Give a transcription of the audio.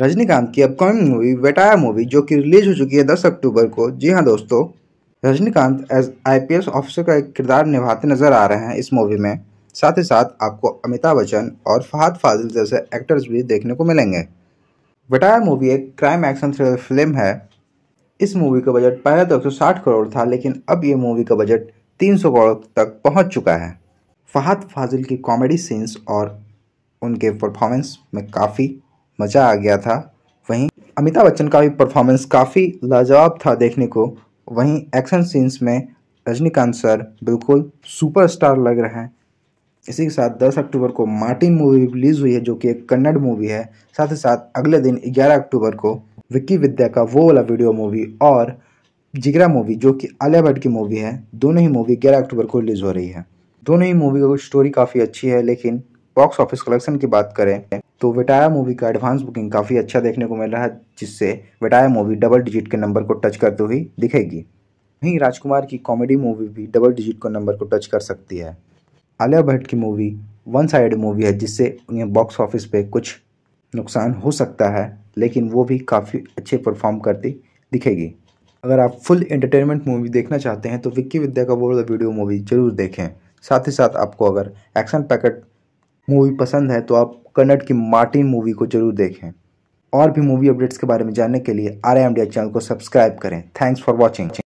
रजनीकांत की upcoming movie वेटाया movie जो कि रिलीज हो चुकी है 10 अक्टूबर को जी हाँ दोस्तों रजनीकांत एज आईपीएस ऑफिसर का एक किरदार निभाते नजर आ रहे हैं इस मूवी में साथ ही साथ आपको अमिताभ बच्चन और फहाद फाजिल जैसे एक्टर्स भी देखने को मिलेंगे बटाया मूवी एक क्राइम एक्शन थ्रिलर फिल्म है इस मूवी का बजट पहले तो 160 करोड़ था लेकिन अब ये मूवी का बजट 300 करोड़ तक पहुंच चुका है फहाद फाजिल की कॉमेडी सीन्स और उनके परफॉर्मेंस में काफ़ी मज़ा आ गया था वहीं अमिताभ बच्चन का भी परफॉर्मेंस काफ़ी लाजवाब था देखने को वहीं एक्शन सीन्स में रजनीकांत सर बिल्कुल सुपरस्टार लग रहे हैं इसी के साथ 10 अक्टूबर को मार्टिन मूवी रिलीज़ हुई है जो कि एक कन्नड़ मूवी है साथ ही साथ अगले दिन 11 अक्टूबर को विक्की विद्या का वो वाला वीडियो मूवी और जिगरा मूवी जो कि आलिया भट्ट की मूवी है दोनों ही मूवी ग्यारह अक्टूबर को रिलीज़ हो रही है दोनों ही मूवी की स्टोरी काफ़ी अच्छी है लेकिन बॉक्स ऑफिस कलेक्शन की बात करें तो वेटाया मूवी का एडवांस बुकिंग काफ़ी अच्छा देखने को मिल रहा है जिससे वेटाया मूवी डबल डिजिट के नंबर को टच करते हुई दिखेगी वहीं राजकुमार की कॉमेडी मूवी भी डबल डिजिट को नंबर को टच कर सकती है आलिया भट्ट की मूवी वन साइड मूवी है जिससे उन्हें बॉक्स ऑफिस पे कुछ नुकसान हो सकता है लेकिन वो भी काफ़ी अच्छे परफॉर्म करती दिखेगी अगर आप फुल एंटरटेनमेंट मूवी देखना चाहते हैं तो विक्की विद्या का बोल वीडियो मूवी ज़रूर देखें साथ ही साथ आपको अगर एक्शन पैकेट मूवी पसंद है तो आप कन्नड़ की मार्टिन मूवी को जरूर देखें और भी मूवी अपडेट्स के बारे में जानने के लिए आर एम डी चैनल को सब्सक्राइब करें थैंक्स फॉर वॉचिंग